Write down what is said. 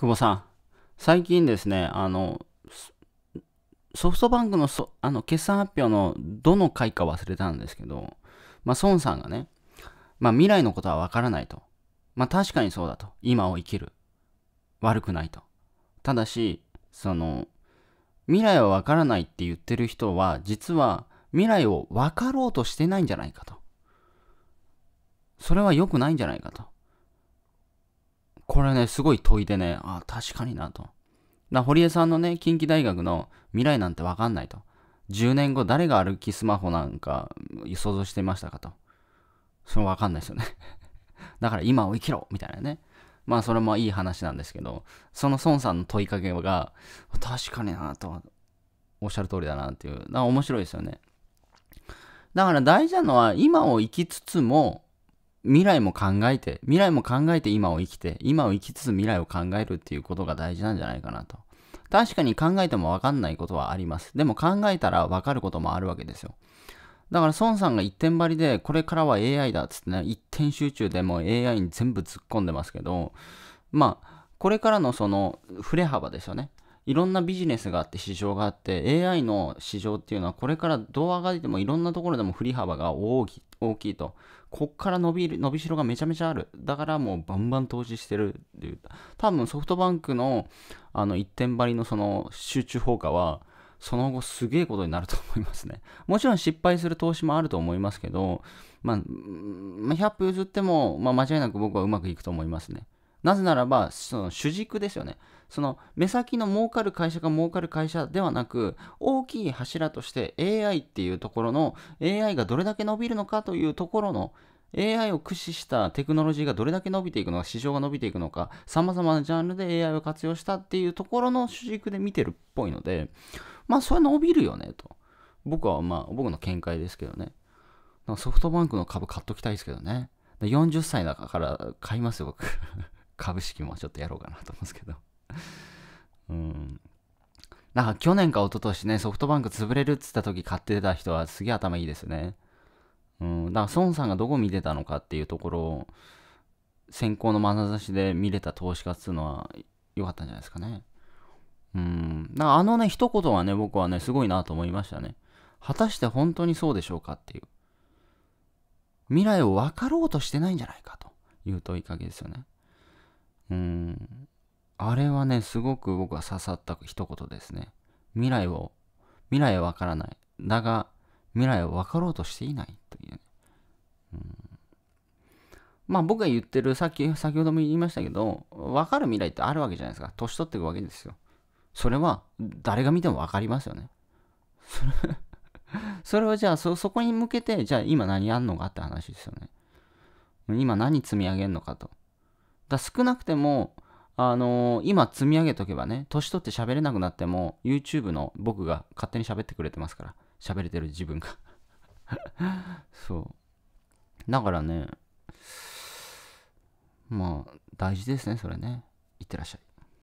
久保さん、最近ですね、あの、ソフトバンクのそあの決算発表のどの回か忘れたんですけど、まあ、孫さんがね、まあ、未来のことはわからないと。まあ、確かにそうだと。今を生きる。悪くないと。ただし、その、未来はわからないって言ってる人は、実は未来を分かろうとしてないんじゃないかと。それは良くないんじゃないかと。これね、すごい問いでね、あ、確かになと。な堀江さんのね、近畿大学の未来なんてわかんないと。10年後誰が歩きスマホなんか想像していましたかと。それわかんないですよね だから今を生きろみたいなね。まあそれもいい話なんですけど、その孫さんの問いかけが、確かになと、おっしゃる通りだなっていう、なか面白いですよね。だから大事なのは今を生きつつも、未来も考えて、未来も考えて今を生きて、今を生きつつ未来を考えるっていうことが大事なんじゃないかなと。確かに考えてもわかんないことはあります。でも考えたらわかることもあるわけですよ。だから孫さんが一点張りで、これからは AI だっつってね、一点集中でもう AI に全部突っ込んでますけど、まあ、これからのその振れ幅ですよね。いろんなビジネスがあって市場があって AI の市場っていうのはこれからどう上がってもいろんなところでも振り幅が大き大きいとこっから伸びる伸びしろがめちゃめちゃあるだからもうバンバン投資してるっていう多分ソフトバンクのあの1点張りのその集中砲火はその後すげえことになると思いますねもちろん失敗する投資もあると思いますけどまあ100歩譲っても、まあ、間違いなく僕はうまくいくと思いますねなぜならば、その主軸ですよね。その目先の儲かる会社が儲かる会社ではなく、大きい柱として AI っていうところの、AI がどれだけ伸びるのかというところの、AI を駆使したテクノロジーがどれだけ伸びていくのか、市場が伸びていくのか、様々なジャンルで AI を活用したっていうところの主軸で見てるっぽいので、まあ、それ伸びるよね、と。僕は、まあ、僕の見解ですけどね。ソフトバンクの株買っときたいですけどね。40歳だから買いますよ、僕株式もちょっとやろうかなと思うんですけど うん。なんか去年か一昨年ね、ソフトバンク潰れるっつった時買ってた人はすげえ頭いいですね。うん。だから孫さんがどこ見てたのかっていうところを、先行の眼差しで見れた投資家っつうのは良かったんじゃないですかね。うん。だからあのね、一言はね、僕はね、すごいなと思いましたね。果たして本当にそうでしょうかっていう。未来を分かろうとしてないんじゃないかという問いかけですよね。うん。あれはね、すごく僕は刺さった一言ですね。未来を、未来はわからない。だが、未来は分かろうとしていないという、ね、うん。まあ僕が言ってる、さっき、先ほども言いましたけど、分かる未来ってあるわけじゃないですか。年取っていくわけですよ。それは、誰が見ても分かりますよね。それ それはじゃあそ、そこに向けて、じゃあ今何やんのかって話ですよね。今何積み上げんのかと。だ少なくても、あのー、今積み上げとけばね、年取って喋れなくなっても、YouTube の僕が勝手に喋ってくれてますから、喋れてる自分が そう。だからね、まあ、大事ですね、それね。いってらっしゃい。